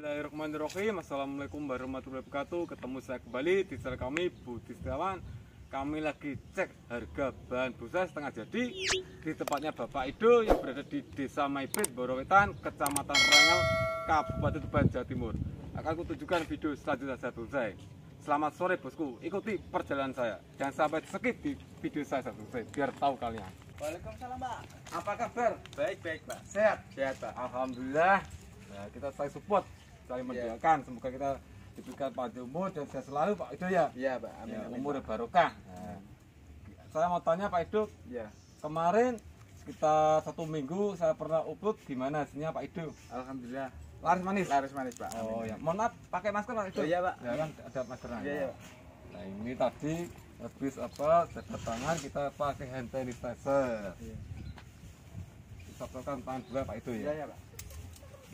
Bismillahirrahmanirrahim Assalamualaikum warahmatullahi wabarakatuh Ketemu saya kembali di channel kami Budi Setiawan Kami lagi cek harga bahan busa setengah jadi Di tempatnya Bapak Ido yang berada di Desa Maibrit, Borowetan Kecamatan Rangel, Kabupaten Tuban, Jawa Timur Akan kutunjukkan video selanjutnya saya selesai Selamat sore bosku, ikuti perjalanan saya Jangan sampai skip di video saya selesai Biar tahu kalian Waalaikumsalam Pak Apa kabar? Baik-baik Pak Sehat? Sehat Pak Alhamdulillah Nah, kita saya support saling iya. mendoakan yeah. semoga kita diberikan panjang umur dan sehat selalu Pak Ido ya. Iya Pak. Amin. Ya, umur amin, barokah. ya. Saya mau tanya Pak Ido. Ya. Kemarin sekitar satu minggu saya pernah upload gimana hasilnya Pak Ido? Alhamdulillah. Laris manis. Laris manis Pak. Amin. Oh ya. Mohon maaf pakai masker Pak Ido. Oh, iya Pak. Ya kan ada maskernya. Iya ya. Nah ini tadi habis apa jabat tangan kita pakai hand sanitizer. Iya. Kita tangan dua Pak Ido ya. Iya ya Pak.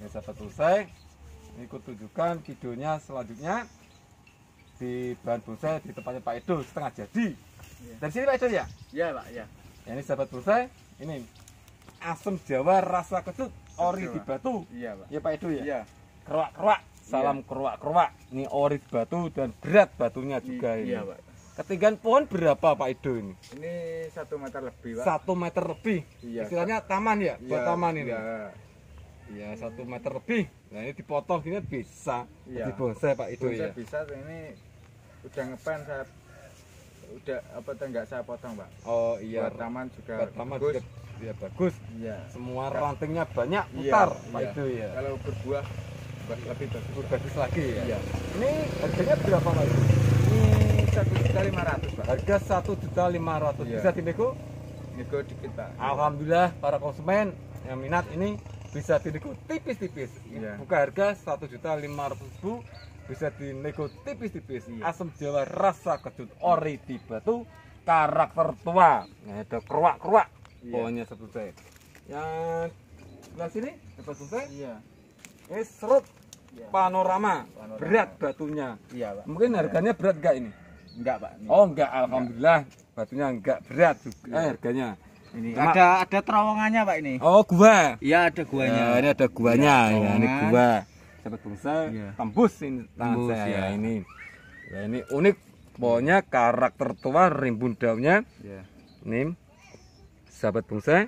Ya sahabat selesai ikut tunjukkan videonya selanjutnya di bahan bonsai di tempatnya Pak Edo setengah jadi ya. dari sini Pak Edo ya? iya Pak ya. ya ini sahabat bonsai ini asem Jawa rasa kecut ori di batu iya Pak Iya Pak Edo ya? iya keruak-keruak iya. salam keruak-keruak ini ori di batu dan berat batunya juga ini iya Pak Ketinggian pohon berapa Pak Edo ini? Ini satu meter lebih Pak Satu meter lebih? Iya, Istilahnya taman ya? Iya, buat taman ini? Iya. Iya, satu meter lebih. Nah, ini dipotong gini bisa. Iya. bonsai Pak itu ya. Bisa ini udah ngepen saya udah apa enggak saya potong, Pak. Oh, iya. Buat taman juga. Buat taman bagus. juga ya bagus. Iya. Semua Kak. rantingnya banyak iya, putar, iya, Pak iya. itu ya. Kalau berbuah lebih bagus. Lebih bagus lagi ya. Iya. Ini harganya berapa, Pak ini satu juta lima ratus pak harga satu juta lima ratus iya. bisa dinego nego dikit pak alhamdulillah para konsumen yang minat ini bisa dinego tipis-tipis yeah. buka harga satu juta lima ribu bisa dinego tipis-tipis yeah. asam jawa rasa kecut ori tiba tuh karakter tua nah, ada keruak-keruak yeah. pokoknya sebut saya yang sebelah sini satu saya yeah. ini serut yeah. panorama. panorama berat batunya yeah, pak. mungkin iya. harganya yeah. berat gak ini enggak pak ini. oh enggak alhamdulillah enggak. batunya enggak berat juga yeah. eh, harganya ini Cuma, ada ada terowongannya pak ini oh gua iya ada guanya ya, ini ada guanya ya, ya ini gua sahabat bungsa ya. tembus ini tembus, saya iya. ya. ini nah, ini unik pokoknya karakter tua rimbun daunnya ya. ini sahabat bungsa ya.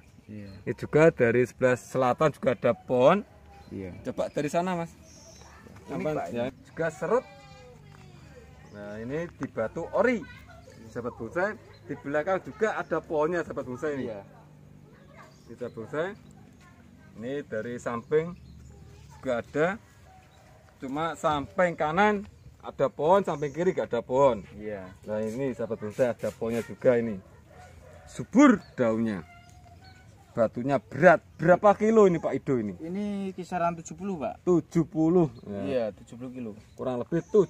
ini juga dari sebelah selatan juga ada pohon ya. coba dari sana mas unik, pak, ya. juga serut nah ini di batu ori sahabat bungsa di belakang juga ada pohonnya sahabat bonsai ini ya kita bonsai ini dari samping juga ada cuma samping kanan ada pohon samping kiri gak ada pohon iya nah ini sahabat bonsai ada pohonnya juga ini subur daunnya batunya berat berapa kilo ini Pak Ido ini ini kisaran 70 Pak 70 ya. iya 70 kilo kurang lebih 70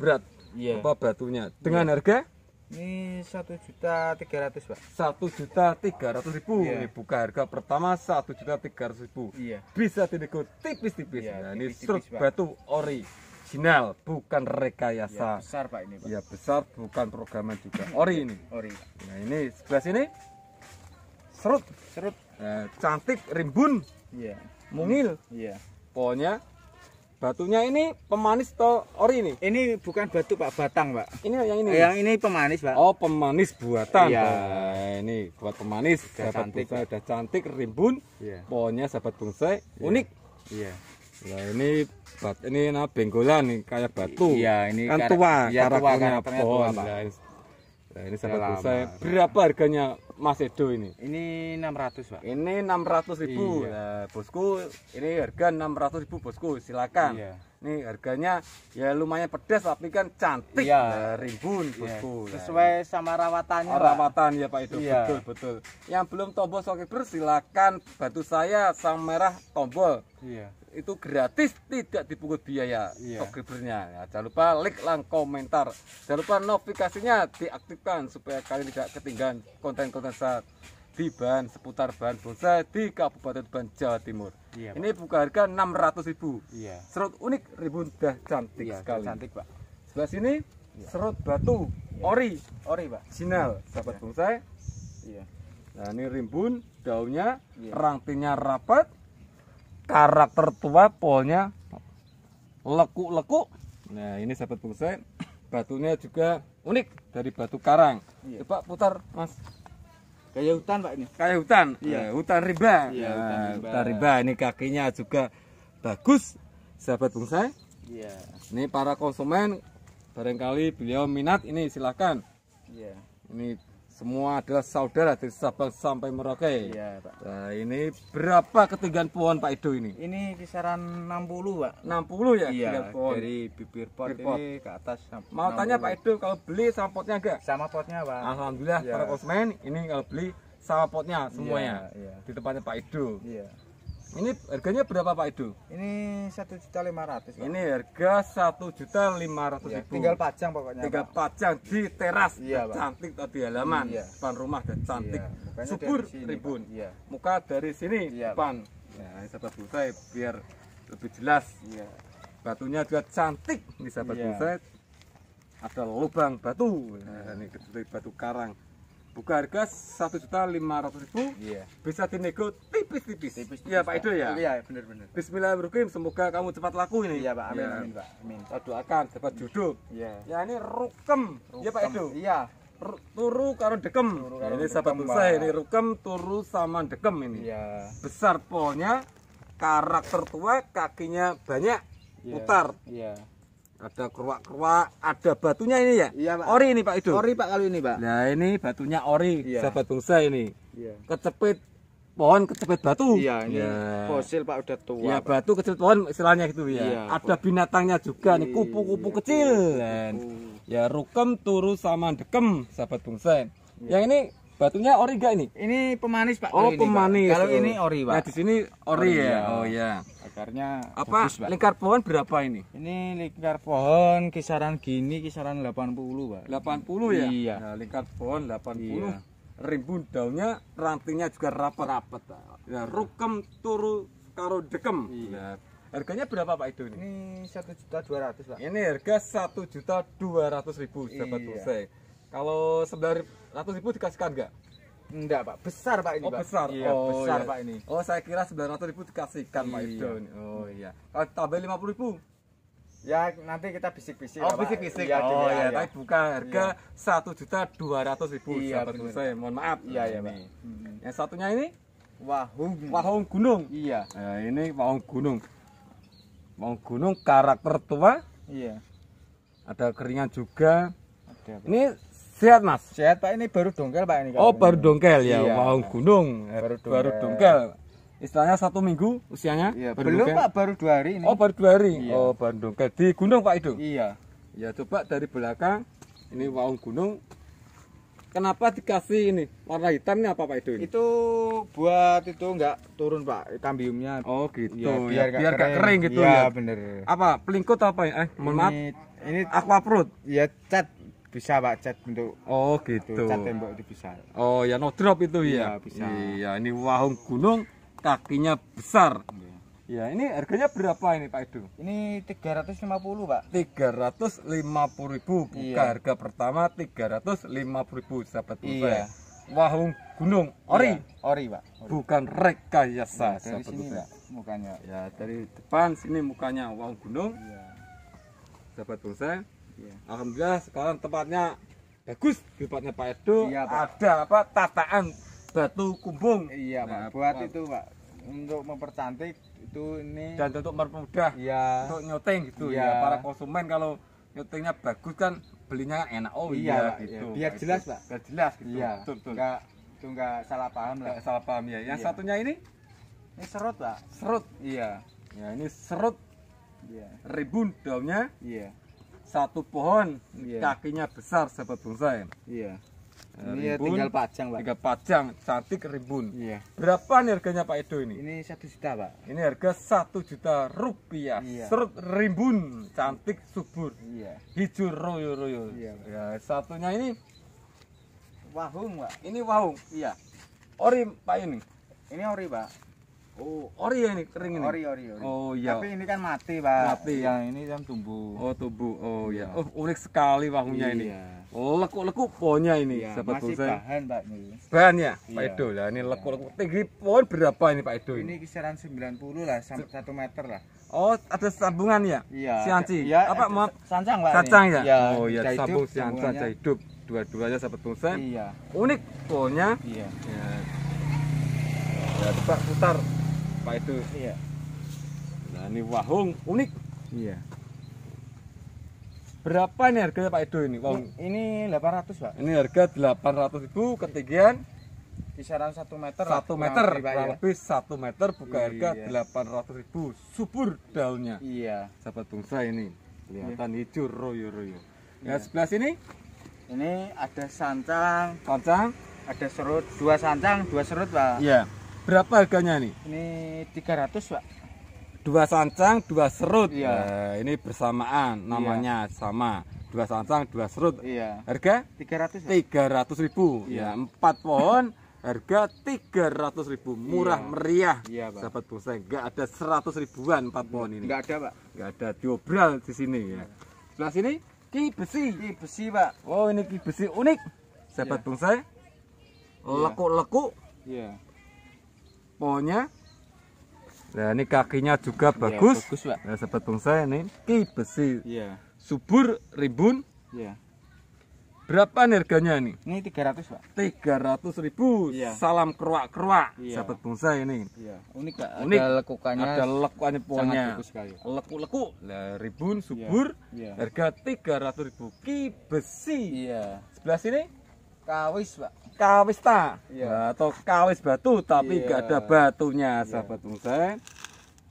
berat iya apa batunya dengan iya. harga ini satu juta tiga ratus pak. Satu juta tiga ratus ribu. Yeah. Ini buka harga pertama satu juta tiga ratus ribu. Iya. Yeah. Bisa dinego tipis-tipis. Yeah, nah, tipis, ini tipis, batu ori. Sinal bukan rekayasa. Ya, besar pak ini pak. Ya besar bukan programan juga. Ori ini. Ori. Nah ini sebelah sini serut. Serut. eh, cantik rimbun. Iya. Mungil. Iya. Pokoknya Batunya ini pemanis atau ori ini? Ini bukan batu Pak, batang Pak. Ini yang ini. Yang ini pemanis Pak. Oh pemanis buatan. Iya. Nah, ini buat pemanis. Sudah sahabat cantik. Bungsai, cantik, rimbun. Iya. Pohonnya sahabat bonsai, iya. unik. Iya. Nah ini bat ini nah benggolan nih kayak batu. Iya ini kan tua. Iya, karakternya tua, pohon. Tua, Pak. Nah, ini sahabat bonsai. Berapa harganya Mas Edo ini? Ini 600, Pak. Ini 600 ribu. Iya. Nah, bosku, ini harga 600 ribu, bosku. Silakan. Iya. Ini harganya ya lumayan pedas tapi kan cantik. Iya. Nah, rimbun, iya. bosku. Iya. Sesuai sama rawatannya. Oh, rawatan ya, Pak Edo. Iya. Betul, betul. Yang belum tombol sokeber silakan batu saya sang merah tombol. Iya itu gratis tidak dipungut biaya yeah. subscribernya ya, jangan lupa like lang komentar jangan lupa notifikasinya diaktifkan supaya kalian tidak ketinggalan konten-konten saat di bahan seputar bahan bonsai di Kabupaten Ban Jawa Timur. Iya, ini buka harga 600.000. Iya. Serut unik rimbun dah cantik iya, sekali. Cantik, Pak. Sebelah sini iya. serut batu iya. ori, ori, Pak. Sinal, sahabat iya. bonsai. Iya. Nah, ini rimbun daunnya, iya. rantingnya rapat, karakter tua polnya leku-leku nah ini sahabat bonsai batunya juga unik dari batu karang iya. coba putar mas kayak hutan pak ini kayak hutan iya. Eh, hutan riba iya, nah, hutan, riba. hutan riba ini kakinya juga bagus sahabat bonsai iya. ini para konsumen barangkali beliau minat ini silahkan iya. ini semua adalah saudara dari Sabang sampai Merauke. Iya, Pak. Nah, ini berapa ketinggian pohon Pak Ido ini? Ini kisaran 60, Pak. 60 ya iya, pohon. Dari bibir pot, bibir pot ini ke atas Mau 60. tanya Pak Ido kalau beli sama potnya enggak? Sama potnya, Pak. Alhamdulillah ya. para konsumen ini kalau beli sama potnya semuanya. Iya, iya. Di tempatnya Pak Ido. Iya. Ini harganya berapa Pak Edo? Ini satu juta lima ratus. Ini harga satu juta lima ratus iya, ribu. Tinggal pajang pokoknya. Tinggal Pak. pajang di teras, iya, Pak. cantik di halaman, iya. depan rumah dan cantik. Iya. Subur sini, ribun. Iya. Muka dari sini iya, depan. Ya, ini sahabat bonsai biar lebih jelas. Iya. Batunya juga cantik nih sahabat iya. bonsai. Ada lubang batu, nah, ini batu karang buka harga satu juta lima ratus ribu yeah. bisa dinego tipis-tipis ya Pak Edo ya iya benar-benar Bismillahirrahmanirrahim semoga kamu cepat laku ini iya Pak amin ya. amin Pak amin kita doakan dapat iya. jodoh iya ya ini rukem, iya, rukem. ya Pak Edo iya turu karo dekem turu karo ini sahabat saya ini rukem turu sama dekem ini iya. besar polnya karakter tua kakinya banyak iya. putar iya ada keruak-keruak, ada batunya ini ya? Iya, Pak. Ori ini, Pak itu. Ori, Pak, kalau ini, Pak. Nah, ini batunya ori, iya. sahabat bangsa ini. Iya. Kecepit pohon kecepit batu. Iya, ini ya. fosil Pak udah tua. Iya, batu kecepit pohon istilahnya gitu ya. Iya, ada binatangnya juga nih, iya, kupu-kupu iya, kecil. Iya. Kupu. Ya, rukem turu sama dekem, sahabat bangsa. Iya. Yang ini Batunya ori gak ini? Ini pemanis Pak. Oh, ini, pemanis. Pak. Kalau ini ori, Pak. Nah, di sini ori, ori ya. ya. Oh ya. Akarnya apa? Bagus, Pak. Lingkar pohon berapa ini? Ini lingkar pohon kisaran gini kisaran 80, Pak. 80 ya? Iya. Nah, lingkar pohon 80. Iya. Rimbun daunnya, rantingnya juga rapat. Rapat, Ya, iya. rukem turu karo dekem. Iya. Harganya berapa Pak itu ini? Ini satu juta dua ratus Pak. Ini harga satu juta dua ratus ribu sahabat iya. Usai. Kalau sebelah ratus ribu dikasihkan nggak? Enggak pak, besar pak ini oh, pak. Besar. Iya, oh besar iya. pak ini. Oh saya kira sembilan ratus ribu dikasihkan iya. pak Ibdon. Oh iya. Kalau tabel lima puluh ribu? Ya nanti kita bisik-bisik. Oh bisik-bisik. Ya, oh iya, ya. tapi ya. buka harga iya. satu juta dua ratus ribu. Iya betul. Saya mohon maaf. Iya iya pak. Hmm. Yang satunya ini? Wahung. Wahung gunung. Iya. Nah, ini wahung gunung. Wahung gunung karakter tua. Iya. Ada keringan juga. Ada. Ini Sehat Mas. Sehat Pak, ini baru dongkel Pak ini. Oh, baru dongkel ya, iya. mau gunung. Baru dongkel. Baru dongkel. Istilahnya satu minggu usianya? Iya, baru belum dongkel. Pak, baru dua hari ini. Oh, baru dua hari. Iya. Oh, baru dongkel di gunung Pak itu. Iya. Ya coba dari belakang ini waung gunung. Kenapa dikasih ini warna hitam ini apa Pak itu? Itu buat itu enggak turun Pak kambiumnya. Oh gitu. Iya, ya, biar, ya, biar gak kering. gitu iya, ya. Iya bener. Apa pelingkut apa ya? Eh, mohon maaf. Ini aqua fruit. Ya cat bisa pak cat untuk oh gitu cat tembok itu bisa oh ya no drop itu ya, ya bisa. iya ini wahung gunung kakinya besar ya. ini harganya berapa ini pak Edo ini 350 pak 350 ribu buka iya. harga pertama 350 ribu sahabat iya. Ya? wahung gunung ori iya, ori pak ori. bukan rekayasa nah, dari sahabat sini, pak, mukanya ya dari depan sini mukanya wahung gunung iya. sahabat bonsai Iya. alhamdulillah sekarang tempatnya bagus di tempatnya Pak Edo iya, Pak. ada apa tataan batu kumbung iya nah, Pak buat itu Pak untuk mempercantik itu ini dan untuk mempermudah iya. untuk nyoteng gitu iya. ya para konsumen kalau nyotingnya bagus kan belinya enak oh iya, iya gitu iya, biar jelas Pak biar jelas gitu iya. betul, betul. Enggak, itu enggak salah paham lah salah paham ya yang iya. satunya ini ini serut Pak serut iya ya ini serut iya. ribun daunnya iya satu pohon yeah. kakinya besar seperti bonsai. Iya. Yeah. Ini ya tinggal pajang, Pak. Tinggal pajang, cantik rimbun. Iya. Berapa nih harganya Pak Edo ini? Ini satu juta, Pak. Ini harga satu juta rupiah. Iya. Serut rimbun, cantik subur. Iya. Hijau royo royo. Iya. Ya, satunya ini wahung, Pak. Ini wahung, iya. Ori Pak ini. Ini ori, Pak. Oh, ori ya ini kering ini. Ori, ori, ori. Oh iya. Tapi ini kan mati, Pak. Mati. ya ini yang tumbuh. Oh, tumbuh. Oh iya. iya. Oh, unik sekali wangunya iya. ini. Oh, lekuk-lekuk pohonnya ini, iya, masih bahan, Pak ini. Bahan ya, Pak iya. Edo lah. Ini iya. lekuk-lekuk. Tinggi pohon berapa ini, Pak Edo ini? Ini kisaran puluh lah sampai satu meter lah. Oh, ada sambungan ya? Iya. Sianci. Iya, apa maaf? Sancang, Pak. Sancang ya? Oh iya, sambung siancang. aja hidup. Dua-duanya sahabat Iya. Unik pohonnya. Iya. Ya. Ya, Pak putar apa itu iya nah ini wahung unik iya berapa nih harganya Pak Edo ini wahung ini 800 Pak ini harga 800 ribu ketinggian kisaran 1 meter 1 lah, meter kurang ya. lebih 1 meter buka iya. harga 800 iya. ribu subur daunnya iya sahabat bungsa ini kelihatan iya. hijau royo-royo iya. nah sebelah sini ini ada sancang sancang ada serut dua sancang dua serut Pak iya Berapa harganya nih? Ini 300, Pak. Dua sancang, dua serut. Iya. Nah, ini bersamaan iya. namanya iya. sama. Dua sancang, dua serut. Iya. Harga? 300. tiga 300 ribu. Iya. Ya, empat pohon harga tiga ratus ribu murah iya. meriah iya, Pak. sahabat bonsai enggak ada 100 ribuan empat pohon ini Enggak ada Pak nggak ada diobral di sini ya iya. sebelah sini ki besi ki besi Pak oh ini ki besi unik sahabat iya. bonsai iya. lekuk-lekuk iya pohonnya nah ini kakinya juga iya, bagus, ya, bagus Pak. Nah, sahabat bonsai ini ki besi ya. subur rimbun ya. berapa nih harganya ini ini 300 Pak 300 ribu ya. salam keruak-keruak ya. sahabat bonsai ini ya. unik Pak unik. ada lekukannya ada lekukannya pohonnya leku-leku nah, rimbun iya. subur ya. Ya. harga 300 ribu ki besi ya. sebelah sini Kawis, Pak. Kawis ta? Iya. Atau kawis batu tapi iya. gak ada batunya, iya. sahabat iya. Musen.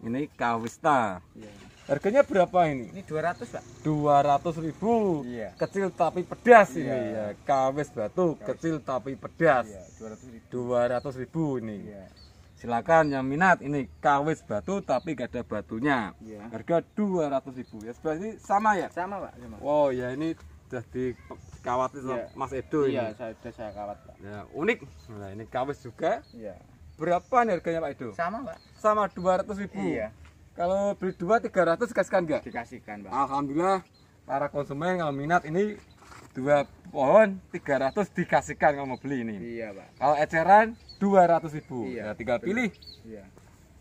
Ini kawis ta. Iya. Harganya berapa ini? Ini 200, Pak. 200 ribu Iya. Kecil tapi pedas iya. ini ya. Kawis batu kawis. kecil tapi pedas. Iya, 200 ribu. 200 ribu ini. Iya. Silakan yang minat ini kawis batu tapi gak ada batunya. Iya. Harga Harga 200 ribu Ya, sebenarnya sama ya? Sama, Pak. Sama. Wow, oh, ya ini jadi kawat yeah. Mas Edo iya, ini. Iya, sudah saya kawat, Pak. Ya, unik. Nah, ini kawis juga. Iya. Berapa nih harganya, Pak Edo? Sama, Pak. Sama ribu. Iya. Kalau beli dua 300 dikasihkan enggak? Dikasihkan, Pak. Alhamdulillah para konsumen kalau minat ini dua pohon 300 dikasihkan kalau mau beli ini. Iya, Pak. Kalau eceran 200.000. Iya, nah, tinggal bener. pilih. Iya.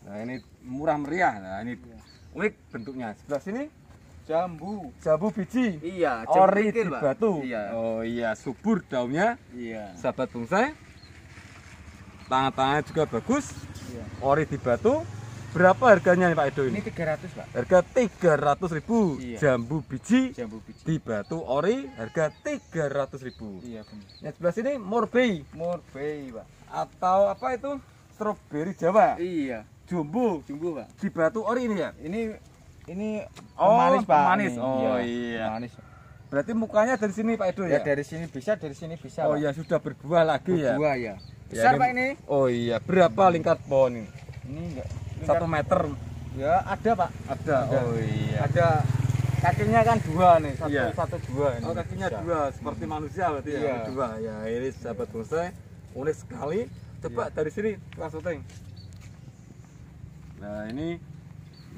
Nah, ini murah meriah. Nah, ini iya. unik bentuknya. Sebelah sini Jambu. Jambu biji. Iya, ori di Pak. batu. Iya. Oh iya, subur daunnya. Iya. Sahabat bonsai. Tangan-tangannya juga bagus. Iya. Ori di batu. Berapa harganya nih Pak Edo ini? Ini ratus Pak. Harga tiga ratus ribu iya. Jambu biji. Jambu biji. Di batu ori harga tiga ratus ribu Iya, benar. Yang sebelah sini morbei. Morbei, Pak. Atau apa itu? Stroberi Jawa. Iya. Jumbo. Jumbo, Pak. Di batu ori ini ya? Ini ini oh, manis pak manis oh iya, iya. manis berarti mukanya dari sini pak Edo ya, ya dari sini bisa dari sini bisa oh iya sudah berbuah lagi berbuah, ya berbuah ya besar ya, pak ini oh iya berapa lingkar pohon ini ini enggak satu meter ya ada pak ada, ada. oh iya ada kakinya kan dua nih satu iya. satu dua ini oh kakinya bisa. dua seperti hmm. manusia berarti ya, iya. ya dua ya ini sahabat bonsai unik sekali coba iya. dari sini langsung nah ini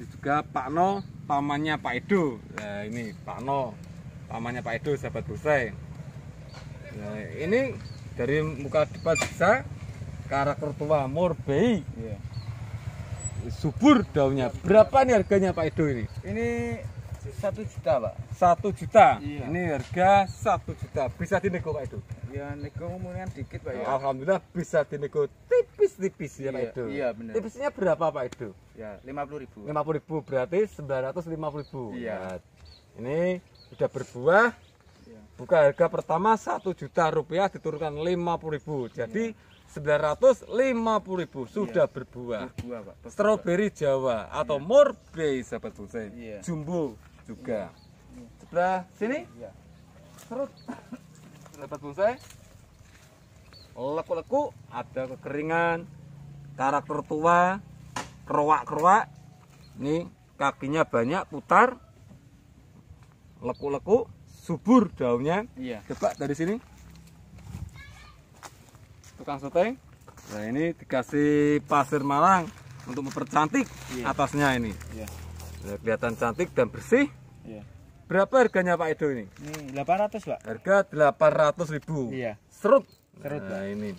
juga Pak No, pamannya Pak Edo. Nah, ini Pak No, pamannya Pak Edo, sahabat bonsai. Nah, ini dari muka depan bisa karakter tua morbei. Iya. Yeah. Subur daunnya. Berapa nih harganya Pak Edo ini? Ini satu juta pak. Satu juta. Iya. Ini harga satu juta. Bisa dinego Pak Edo? Ya nego mendingan dikit Pak ya. Alhamdulillah bisa dinego tipis-tipis ya Pak iya, Edo. Iya benar. Tipisnya berapa Pak itu? Ya, ribu. 50.000. ribu berarti 950.000. Iya. Nah, ini sudah berbuah. Iya. Buka harga pertama 1 juta rupiah diturunkan 50.000. Jadi iya. 950.000 sudah iya. berbuah. Berbuah Pak. Berbuah. Strawberry Jawa atau iya. Morbei sahabat Hussein. Iya. Jumbo juga. Iya. Sebelah sini? Iya. Serut dapat bonsai leku-leku ada kekeringan karakter tua keruak-keruak ini kakinya banyak putar leku-leku subur daunnya iya. coba dari sini tukang soteng nah ini dikasih pasir malang untuk mempercantik iya. atasnya ini iya. kelihatan cantik dan bersih iya. Berapa harganya Pak Edo ini? Ini 800, Pak. Harga 800 ribu. Iya. Serut. Serut, nah, ini.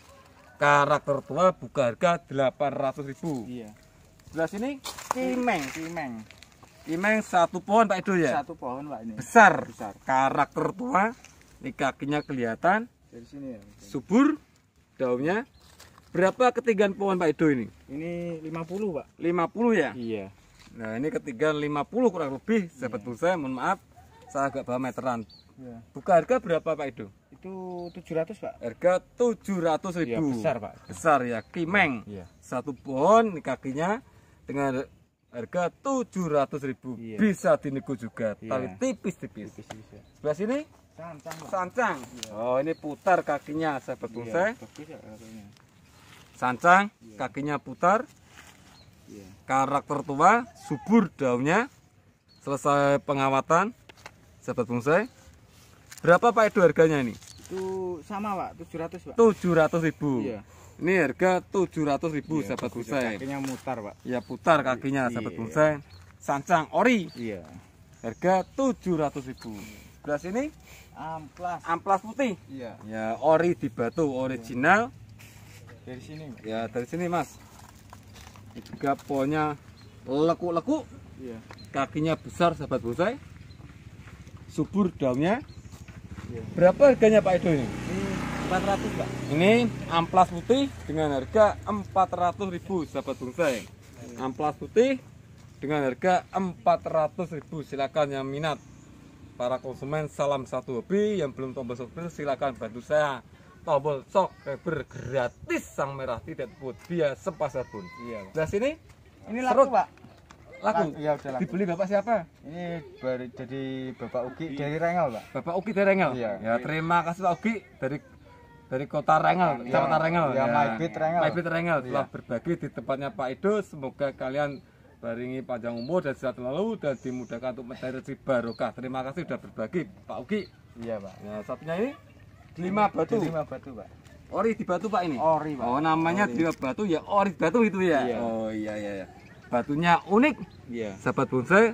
Karakter tua buka harga 800 ribu. Iya. Sebelah sini iya. kimeng, kimeng. Kimeng satu pohon Pak Edo ya? Satu pohon, Pak ini. Besar. Besar. Karakter tua. Ini kakinya kelihatan. Dari sini ya. Mungkin. Subur daunnya. Berapa ketinggian pohon Pak Edo ini? Ini 50, Pak. 50 ya? Iya. Nah, ini ketinggian 50 kurang lebih. Sahabat iya. saya mohon maaf saya agak bawa meteran ya. buka harga berapa Pak itu? itu 700 Pak harga 700 iya, ribu ya, besar Pak besar ya kimeng ya. satu pohon kakinya dengan harga 700 ribu ya. bisa dinego juga ya. tapi tipis-tipis ya. sebelah sini sancang, sancang. Ya. oh ini putar kakinya sahabat saya. saya sancang ya. kakinya putar ya. karakter tua subur daunnya selesai pengawatan sahabat bonsai. Berapa Pak itu harganya ini? Itu sama Pak, 700 Pak. 700 ribu. Iya. Ini harga 700 ribu iya, sahabat bonsai. Kakinya mutar Pak. Ya putar kakinya iya. sahabat bonsai. Sancang ori. Iya. Harga 700 ribu. Beras ini? Amplas. Amplas putih. Iya. Ya ori di batu original. Iya. Dari sini. Pak. Ya dari sini Mas. Ini juga pohonnya lekuk-lekuk. Iya. Kakinya besar sahabat bonsai subur daunnya. Berapa harganya Pak Edo ini? Ini 400 Pak. Ini amplas putih dengan harga ribu sahabat bonsai. Amplas putih dengan harga ribu silakan yang minat para konsumen salam satu hobi yang belum tombol subscribe silakan bantu saya tombol subscribe gratis sang merah tidak putih dia sepasar pun iya, Nah sini ini laku serut. pak laku. Ya udah laku. Dibeli Bapak siapa? Ini baru jadi Bapak Uki dari Rengel, Pak. Bapak Uki dari Rengel. Iya. Ya, terima kasih Pak Ugi dari dari kota Rengel, iya, Kecamatan iya, ya, Rengel. Ya, ya. Maibit Rengel. Maibit Rengel telah ya. berbagi di tempatnya Pak Ido. Semoga kalian baringi panjang umur dan sehat selalu dan dimudahkan untuk mencari rezeki barokah. Terima kasih sudah berbagi, Pak Uki. Iya, Pak. Nah, satunya ini lima Batu. Lima Batu, Pak. Ori di batu pak ini? Ori pak. Oh namanya di batu ya ori batu itu ya? Iya. Oh iya iya. iya batunya unik ya. sahabat bonsai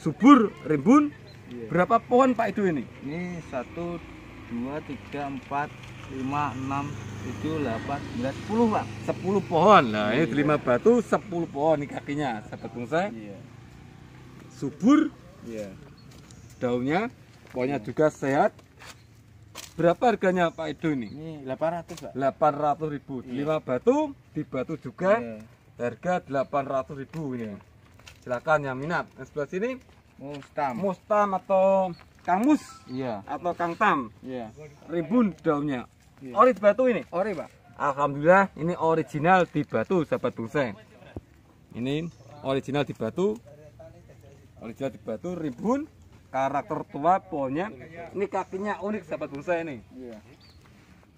subur rimbun ya. berapa pohon Pak itu ini ini satu dua tiga empat lima enam tujuh delapan sembilan sepuluh Pak sepuluh pohon nah ya, ini iya. lima batu sepuluh pohon ini kakinya sahabat bonsai ya. subur ya. daunnya pokoknya ya. juga sehat Berapa harganya Pak Edo ini? Ini 800, Pak. 800 ribu. Iya. 5 batu, di batu juga. Iya harga 800 ribu ini silakan yang minat yang sebelah sini mustam mustam atau Mus? iya atau kang tam iya Ribun daunnya iya. ori batu ini ori pak alhamdulillah ini original di batu sahabat bungseng ini original di batu original di batu ribun karakter tua pohonnya ini kakinya unik sahabat bungseng ini iya.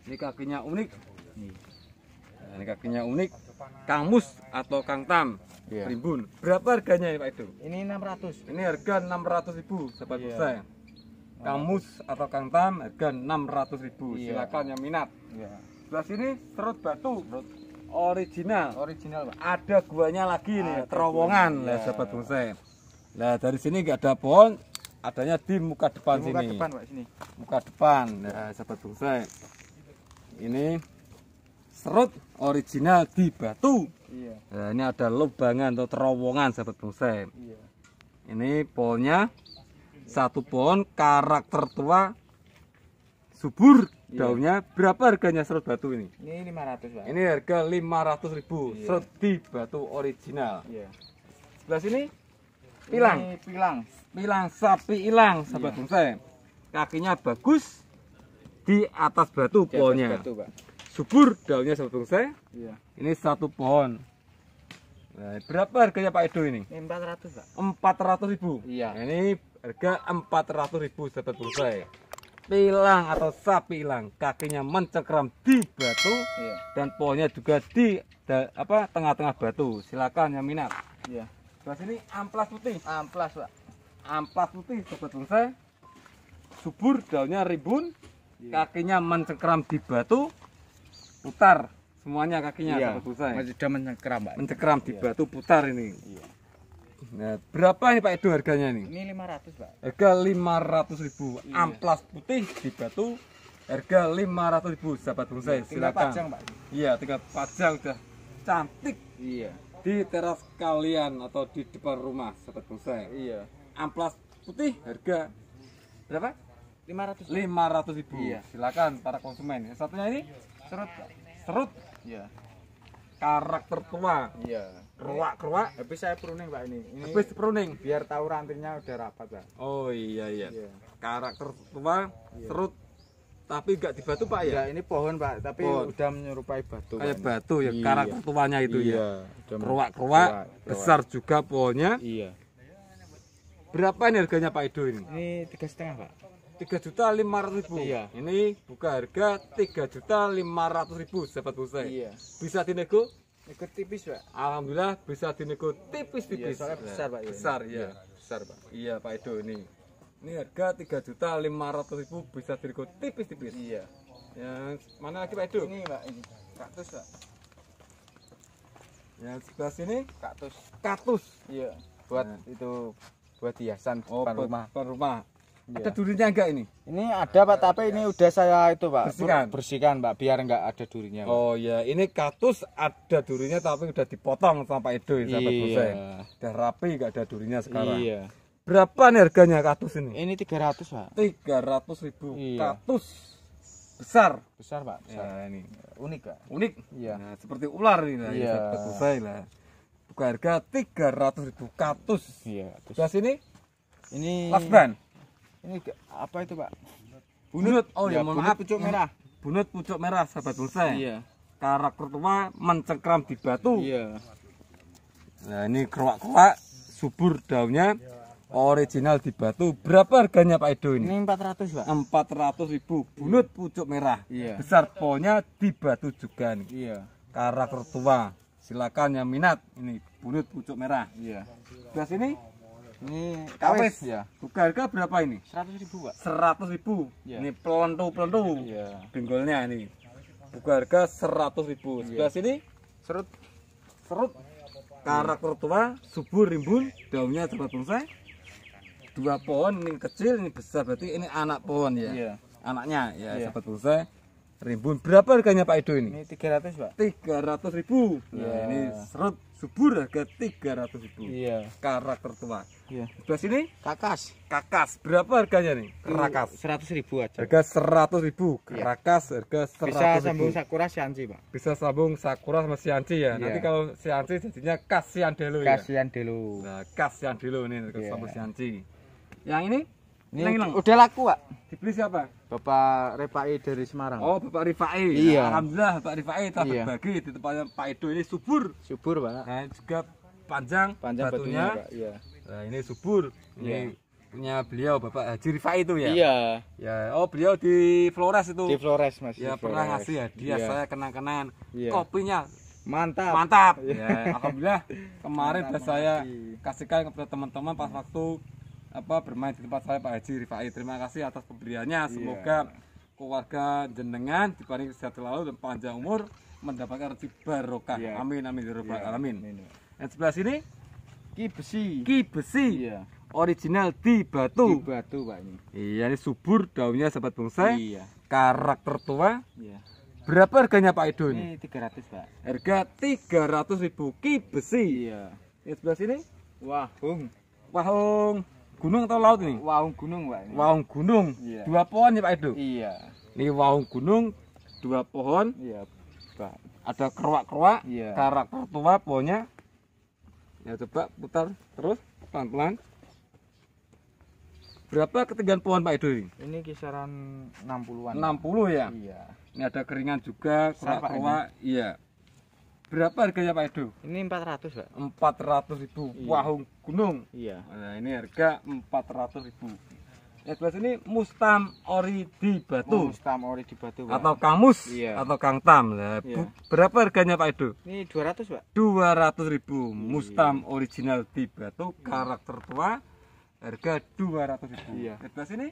ini kakinya unik nah, ini kakinya unik Kang Mus atau Kang Tam yeah. Rimbun Berapa harganya ya Pak itu Ini 600. Ini harga 600 ribu sahabat yeah. saya. Kang Mus atau Kang Tam harga 600 ribu. Yeah. Silakan yang minat. Yeah. Sebelah sini serut batu. Serut. Original. Original Pak. Ada guanya lagi ada nih, terowongan ya sahabat bonsai. Nah dari sini nggak ada pohon, adanya di muka depan di muka sini. Muka depan Pak sini. Muka depan nah, ya sahabat bonsai. Ini serut original di batu iya. nah, ini ada lubangan atau terowongan sahabat bonsai iya. ini pohonnya satu pohon karakter tua subur iya. daunnya berapa harganya serut batu ini ini 500 bang. ini harga 500 ribu iya. serut di batu original iya. sebelah sini pilang ini pilang pilang sapi hilang, sahabat iya. bonsai kakinya bagus di atas batu pohonnya subur daunnya sobat bonsai. Iya. Ini satu pohon. Nah, berapa harganya Pak Edo ini? 400, Pak. 400 ribu. Iya. Nah, ini harga 400 ribu sobat bonsai. Pilang atau sapi hilang, kakinya mencengkeram di batu iya. dan pohonnya juga di da, apa tengah-tengah batu. Silakan yang minat. Iya. Terus ini amplas putih. Amplas, Pak. Amplas putih sobat bonsai. Subur daunnya ribun, iya. kakinya mencengkeram di batu putar semuanya kakinya iya, agak ya. sudah mencekram pak mencekram di iya. batu putar ini iya. nah, berapa ini pak Edo harganya ini ini 500 pak harga 500 ribu iya. amplas putih di batu harga 500 ribu sahabat bonsai iya, silakan pajang, pak. iya tinggal pajang udah cantik iya di teras kalian atau di depan rumah sahabat bonsai ya. iya amplas putih harga berapa 500 500 ribu iya. silakan para konsumen yang satunya ini serut serut iya karakter tua iya keruak keruak habis saya pruning pak ini, ini habis pruning biar tahu rantingnya udah rapat pak oh iya iya, iya. karakter tua iya. serut tapi enggak di batu pak ya? ini pohon pak tapi pohon. udah menyerupai batu kayak batu ya iya. karakter tuanya itu ya. iya. ya keruak keruak besar juga pohonnya iya berapa ini harganya pak Edo ini ini tiga setengah pak tiga juta lima ratus ribu iya. ini buka harga tiga juta lima ratus ribu sahabat bonsai iya. bisa dinego nego tipis pak alhamdulillah bisa dinego tipis tipis iya, soalnya besar pak ya. besar ya iya. besar pak iya pak Edo ini ini harga tiga juta lima ratus ribu bisa dinego tipis tipis iya yang mana lagi pak Edo ini pak ini kaktus pak yang sebelah sini kaktus kaktus iya buat nah. itu buat hiasan oh, depan rumah depan rumah Iya. Ada durinya enggak ini? Ini ada Pak, tapi ini udah saya itu Pak. Bersihkan. Bersihkan Pak, biar enggak ada durinya. Pak. Oh ya ini katus ada durinya tapi udah dipotong sama itu Edo ya, sahabat iya. Udah rapi enggak ada durinya sekarang. Iya. Berapa nih harganya katus ini? Ini ratus Pak. Tiga ratus ribu iya. katus besar besar pak ya, besar. Ya, ini unik pak unik iya nah, seperti ular ini lah iya. ya lah buka harga tiga ratus ribu katus iya katus. sini ini last brand ini apa itu, Pak? Bunut. Oh ya, ya mohon maaf. Pucuk merah. Bunut pucuk merah, sahabat bonsai. Iya. Karakter tua mencengkram di batu. Iya. Nah, ini keruak-keruak, subur daunnya. Original di batu. Berapa harganya Pak Edo ini? Ini 400, Pak. 400 ribu. Bunut pucuk merah. Iya. Besar pohonnya di batu juga nih. Iya. Karakter tua. Silakan yang minat ini bunut pucuk merah. Iya. Gas ini ini kawis ya. Harga berapa ini? 100 ribu, Pak. 100 ribu. Ya. Ini pelentu-pelentu. Iya. Benggolnya ini. Buka harga 100 ribu. Iya. Sebelah sini serut serut karakter tua, subur rimbun, daunnya cepat bonsai. Dua pohon ini kecil, ini besar berarti ini anak pohon ya. Iya. Anaknya ya, iya. sahabat bonsai. Rimbun berapa harganya Pak Edo ini? Ini 300, Pak. 300 ribu. Ya. Nah, iya. ini serut subur harga ratus ribu iya karakter tua iya sebelah sini kakas kakas berapa harganya nih kerakas seratus ribu aja harga seratus ribu iya. kerakas iya. harga seratus bisa ribu. sambung sakura sianci pak bisa sambung sakura sama sianci ya iya. nanti kalau sianci jadinya kasian delu kasian ya kasian delo nah kasian delu nih iya. sama sianci yang ini ini hilang. udah laku, Pak. Dibeli siapa? Bapak Rifai dari Semarang. Oh, Bapak Rifai. Nah, iya. Alhamdulillah Bapak Rifai telah iya. berbagi di tempatnya Pak Edo ini subur. Subur, Pak. Nah, juga panjang, panjang batunya. batunya Iya. Nah, ini subur. Ini iya. punya beliau Bapak Haji Rifai itu ya. Iya. Ya, oh beliau di Flores itu. Di Flores, Mas. Ya, Flores. pernah ngasih dia iya. saya kenang-kenangan. Iya. Kopinya mantap mantap iya. ya alhamdulillah kemarin mantap, saya kasihkan kepada teman-teman pas waktu apa bermain di tempat saya Pak Haji Rifai. Terima kasih atas pemberiannya. Iya. Semoga yeah. keluarga jenengan diberi sehat selalu dan panjang umur mendapatkan rezeki barokah. Yeah. Amin amin ya iya, alamin. Amin. sebelah sini Ki besi. Ki besi. Yeah. Original di batu. Di batu Pak ini. Iya, ini subur daunnya sahabat bonsai. Iya. Karakter tua. Iya. Berapa harganya Pak Edo ini? tiga ratus Pak Harga tiga ratus ribu ki besi Iya Ini sebelah sini Wahung Wahung gunung atau laut ini? Waung gunung, Pak. Waung gunung. Iya. Dua pohon ya, Pak Edo? Iya. Ini waung gunung, dua pohon. Iya, Pak. Ada keruak-keruak, iya. karakter tua pohonnya. Ya coba putar terus pelan-pelan. Berapa ketinggian pohon Pak Edo ini? Ini kisaran 60-an. 60 ya? Iya. Ini ada keringan juga, keruak-keruak, iya. Berapa harganya Pak Edo? Ini 400, Pak. 400 ribu. Iya. Wahung gunung. Iya. Nah, ini harga 400 ribu. Yang sebelah ini Mustam Ori di Batu. Mustam Ori di Batu, Pak. Atau Kamus iya. atau Kang Tam. Nah, iya. berapa harganya Pak Edo? Ini 200, Pak. 200 ribu. Iya. Mustam original di Batu, iya. karakter tua. Harga 200 ribu. Iya. Yang sebelah ini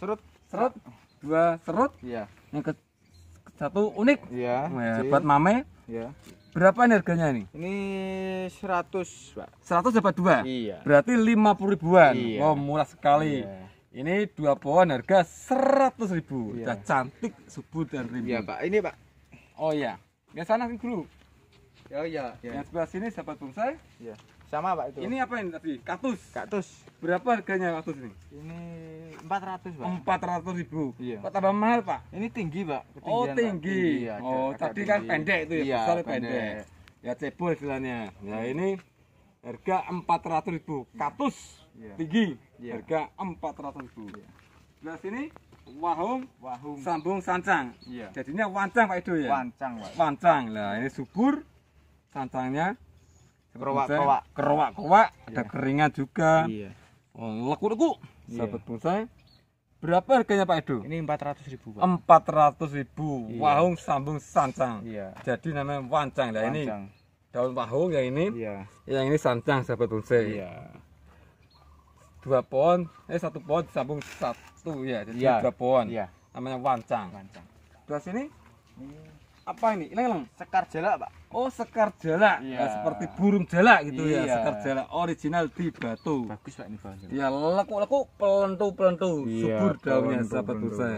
serut serut dua serut. Iya. Yang ke satu unik. Iya. Nah, buat mame. Iya. Berapa nih harganya nih? Ini 100, Pak. 100 dapat 2. Iya. Berarti 50 ribuan. Iya. Wow, murah sekali. Iya. Ini 2 pohon harga 100 ribu. Iya. Udah cantik sebut dan ribu. Iya, Pak. Ini, Pak. Oh iya. Yang sana dulu. Oh iya. Yang sebelah sini dapat bonsai? Iya sama pak itu ini apa ini tadi kaktus kaktus berapa harganya kaktus ini ini 400 pak ratus ribu iya kok tambah mahal pak ini tinggi pak oh tinggi, pak. Iya, oh tadi kan pendek itu ya iya, besar pendek. pendek ya cebol istilahnya ya iya. ini harga empat ratus ribu kaktus iya. tinggi iya. harga ratus ribu iya. belas sini wahung wahung sambung sancang iya jadinya wancang pak itu ya wancang pak wancang lah ini subur sancangnya kerowak-kerowak kerowak-kerowak ada iya. keringan juga iya oh, leku-leku iya. sahabat yeah. bonsai berapa harganya Pak Edo? ini 400 ribu Pak 400 ribu yeah. wahung sambung sancang iya jadi namanya wancang lah ini daun wahung yang ini iya yang ini sancang sahabat bonsai iya dua pohon eh satu pohon sambung satu ya jadi iya. dua pohon iya namanya wancang wancang terus ini apa ini? ini lang. Sekar jala, Pak. Oh, sekar jala. Iya. Ya. seperti burung jala gitu ya, iya. ya. Sekar jala original di batu. Bagus Pak ini bahannya. Ya leku-leku pelentu-pelentu iya, subur daunnya sahabat usai.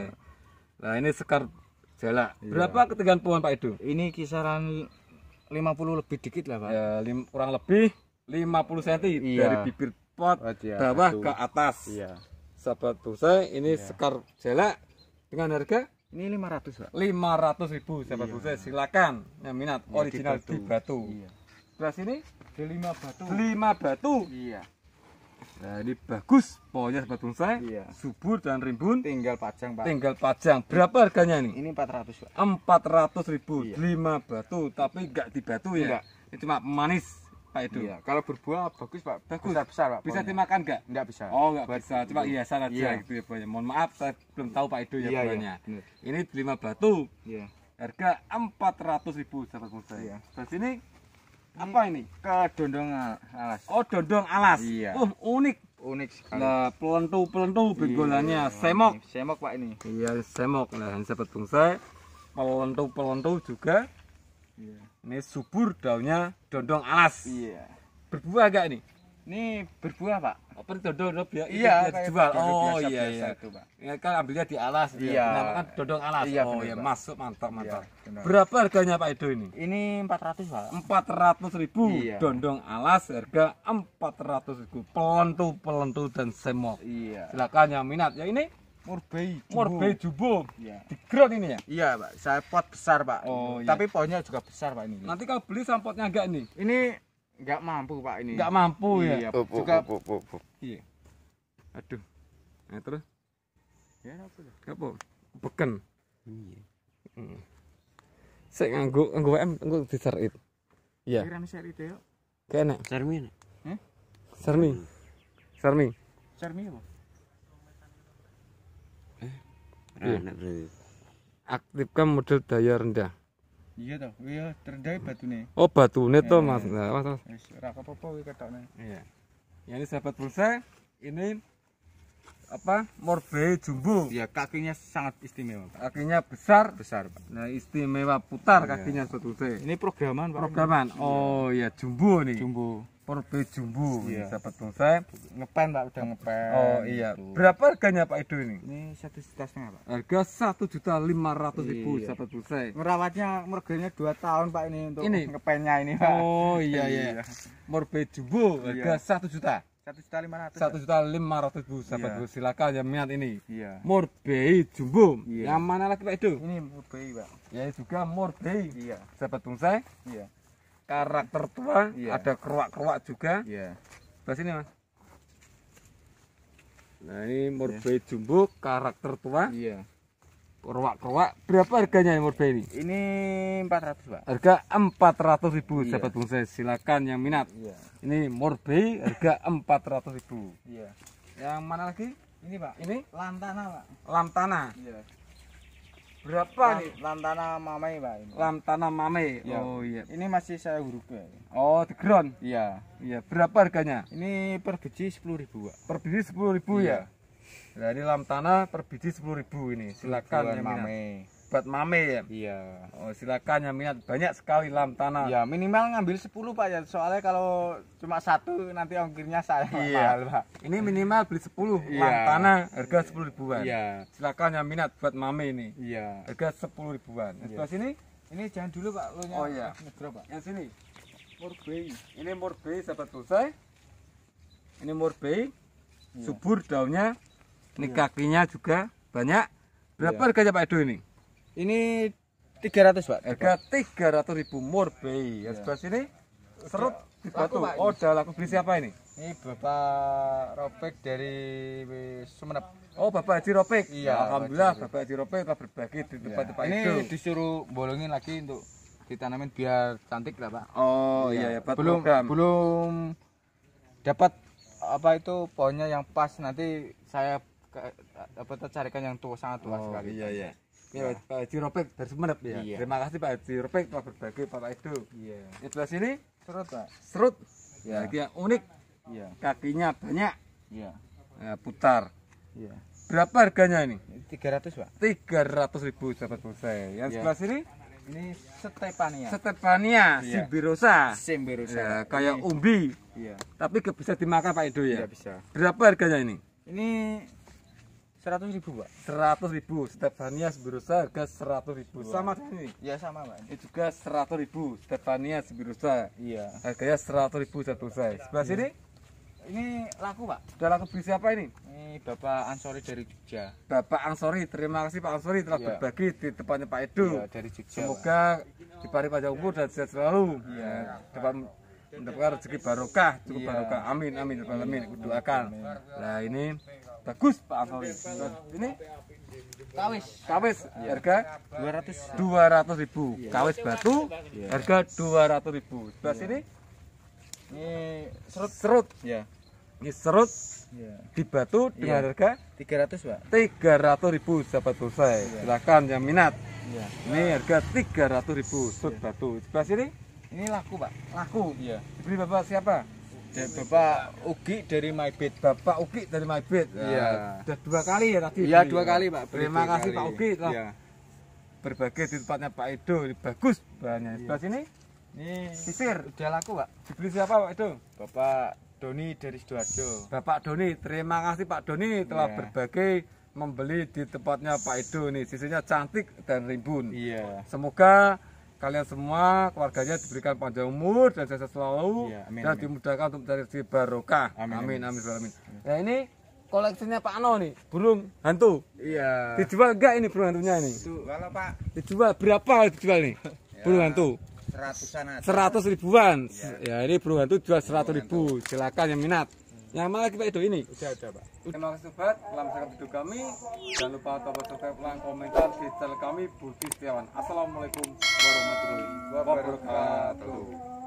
Nah, ini sekar jala. Iya. Berapa ketinggian pohon Pak Edo? Ini kisaran 50 lebih dikit lah, Pak. Ya, lim kurang lebih 50 cm iya. dari bibir pot oh, bawah itu. ke atas. Iya. Sahabat usai, ini iya. sekar jala dengan harga ini 500, Pak. 500 ribu siapa iya. saya. Silakan yang minat ya, original di batu. Iya. Beras ini lima batu. Lima batu. Iya. Nah, ini bagus pokoknya sahabat bonsai. Iya. Subur dan rimbun. Tinggal pajang, Pak. Tinggal pajang. Berapa harganya ini? Ini 400, Pak. 400 ribu iya. batu, tapi enggak di batu ya. Enggak. Ini cuma manis. Pak Edo. Iya, kalau berbuah bagus Pak. Bagus. Besar besar Pak. Bisa pohonnya. dimakan nggak? Nggak bisa. Oh nggak bisa. Cuma iya salah iya. gitu ya pohonnya. Mohon maaf saya belum tahu Pak Edo ya iya, iya. pohonnya. Iya, ini lima batu. Iya. Harga empat ratus ribu sahabat muda. ya Terus ini apa ini? Ke dondong alas. Oh dondong alas. Iya. Uh unik. Unik sekali. Nah, pelentu pelentu begolanya iya, semok. Semok Pak ini. Iya semok. Nah sahabat bungsa pelentu pelentu juga. Iya ini subur daunnya dondong alas iya berbuah gak nih ini berbuah pak apa oh, itu dondong no, biar iya biar jual oh biasa, iya iya itu, pak. ya kan ambilnya di alas iya, iya. Namakan dondong alas iya, oh iya masuk mantap iya, mantap iya, berapa harganya pak Edo ini ini 400 pak 400 ribu iya. dodong alas harga 400 ribu pelentu pelentu dan semok iya silakan yang minat ya ini Murbei Murbei Jumbo. Iya. ground ini ya? Iya, Pak. Saya pot besar, Pak. Oh, iya. Tapi pohonnya juga besar, Pak ini. Nanti kalau beli sama potnya enggak nih? Ini enggak mampu, Pak ini. Enggak mampu ya? iya. ya. Oh, juga oh, oh, Iya. Aduh. Nah, terus ya apa? Apa? Beken. Iya. Hmm. Sik nganggo nganggo WM di diserit. Iya. Kira ya serit yo. Kene. enak? cermin eh cermin cermin apa? anak iya. aktifkan model daya rendah iya toh iya terendah nih. oh batu toh iya. mas nah, mas mas Raka popo wih kuwi iya ya ini sahabat pulsa ini apa morbe jumbo ya kakinya sangat istimewa pak. kakinya besar besar pak. nah istimewa putar oh, kakinya iya. ini programan pak programan oh ya jumbo nih jumbo Purbe Jumbo iya. dapat bonsai ngepen Pak udah ngepen oh iya gitu. berapa harganya Pak Edo ini ini satu juta setengah Pak harga satu juta lima ratus ribu dapat iya. bonsai merawatnya merganya dua tahun Pak ini untuk ini. ngepennya ini Pak oh iya iya, iya. Purbe Jumbo harga iya. satu juta satu juta lima ratus satu juta lima ratus ribu, dapat yeah. silakan yang minat ini iya. morbei jumbo iya. yang mana lagi pak Edo ini morbei pak ya juga morbei iya dapat bonsai iya karakter tua, yeah. ada keruak-keruak juga. Iya. Yeah. ini, Mas. Nah, ini murbei iya. yeah. jumbo karakter tua. Iya. Yeah. Keruak-keruak. Berapa harganya ini murbei ini? Ini 400, Pak. Harga 400 ribu, yeah. sahabat bonsai. Silakan yang minat. Yeah. Ini murbei harga 400 ribu. Iya. Yeah. Yang mana lagi? Ini, Pak. Ini lantana, Pak. Lantana. Iya. Yeah. Berapa nih? Lantana Mamai, Pak. Ini. Lantana Mamai. Ya. Oh iya. Ini masih saya huruf ya. Oh, the ground. Iya. Iya, berapa harganya? Ini per biji sepuluh ribu Pak. Per biji sepuluh iya. ya. Jadi lantana per biji sepuluh ribu ini. Silakan ya, Mamai buat mame ya iya oh silakan yang minat banyak sekali lam tanah ya minimal ngambil 10 pak ya soalnya kalau cuma satu nanti ongkirnya saya iya. mahal pak ini minimal beli 10 iya. lam tanah harga 10 ribuan iya silakan yang minat buat mame ini iya harga 10 ribuan iya. sini ini jangan dulu pak lo oh iya negro, pak. yang sini murbei ini murbei sahabat bonsai ini murbei iya. subur daunnya ini iya. kakinya juga banyak berapa iya. harganya pak Edo ini ini 300, Pak. Harga 300 ribu murbei. Ya. Sebelah sini serut di batu. Laku, oh, udah laku beli siapa ini? Ini Bapak Ropek dari Sumenep. Oh, Bapak Haji Ropek. Iya, alhamdulillah Bapak Haji Ropek telah berbagi di tempat-tempat ya. itu. Ini disuruh bolongin lagi untuk ditanamin biar cantik lah pak oh iya, iya ya, belum program. belum dapat apa itu pohonnya yang pas nanti saya dapat carikan yang tua sangat tua oh, sekali iya iya Ya, iya. Pak Haji Ropek dari Sumeneb ya. Iya. Terima kasih Pak Haji Ropek telah berbagi Pak Edo. Iya. Di ya, sebelah sini serut Pak. Serut. Ya. ya. yang unik. Iya. Kakinya banyak. Iya. Ya, putar. Iya. Berapa harganya ini? 300, Pak. 300 ribu sahabat bonsai. Yang ya. sebelah sini ini Stepania. Stepania ya. Simbirosa. Simbirosa. Ya, kayak ini. Iya. umbi. Iya. Tapi bisa dimakan Pak Edo ya? Iya, bisa. Berapa harganya ini? Ini seratus ribu pak seratus ribu Stefania Sebirusa harga seratus ribu sama dengan ini ya sama pak ini juga seratus ribu Stefania Sebirusa iya harganya seratus ribu satu saya sebelah sini ini laku pak sudah laku beli siapa ini ini Bapak Ansori dari Jogja Bapak Ansori terima kasih Pak Ansori telah iya. berbagi di depannya Pak Edo iya, dari Jogja semoga pak. dipari panjang umur dan sehat selalu iya dapat mendapatkan rezeki barokah cukup iya. barokah amin amin amin, amin. doakan nah ini bagus Pak Angkawi ini kawis kawis iya. harga 200 200 ribu iya. kawis batu iya. harga 200 ribu sebelah sini ini serut serut ya ini serut di batu dengan harga 300 Pak 300 ribu sahabat bonsai silakan yang minat ini harga 300 ribu serut batu sebelah sini ini laku Pak laku dibeli Bapak siapa Bapak Ugi dari Maibit. Bapak Ugi dari Maibit. Nah, iya. Sudah dua kali ya tadi. Iya, dua kali, Pak. Terima kasih Pak Ugi telah iya. berbagai di tempatnya Pak Edo. Bagus bahannya. Iya. Sebelah sini ini sisir udah laku, Pak. Dibeli siapa, Pak Edo? Bapak Doni dari Sidoarjo. Bapak Doni, terima kasih Pak Doni telah yeah. berbagi membeli di tempatnya Pak Edo nih. Sisirnya cantik dan rimbun. Iya. Yeah. Semoga kalian semua keluarganya diberikan panjang umur dan sehat selalu ya, amin, dan amin. dimudahkan untuk mencari rezeki barokah. Amin amin amin. amin. amin. Ya ini koleksinya Pak Ano nih, burung hantu. Iya. Dijual enggak ini burung hantunya ini? Dijual Pak. Dijual berapa dijual nih? Ya, burung hantu. Seratusan Seratus ribuan. Ya. ya ini burung hantu jual seratus ribu. Silakan yang minat. Yang mana lagi Pak ini? Udah, ada, Pak. Terima kasih Sobat, dalam sehat video kami. Jangan lupa tombol subscribe, like, komentar di channel kami Budi Setiawan. Assalamualaikum warahmatullahi wabarakatuh.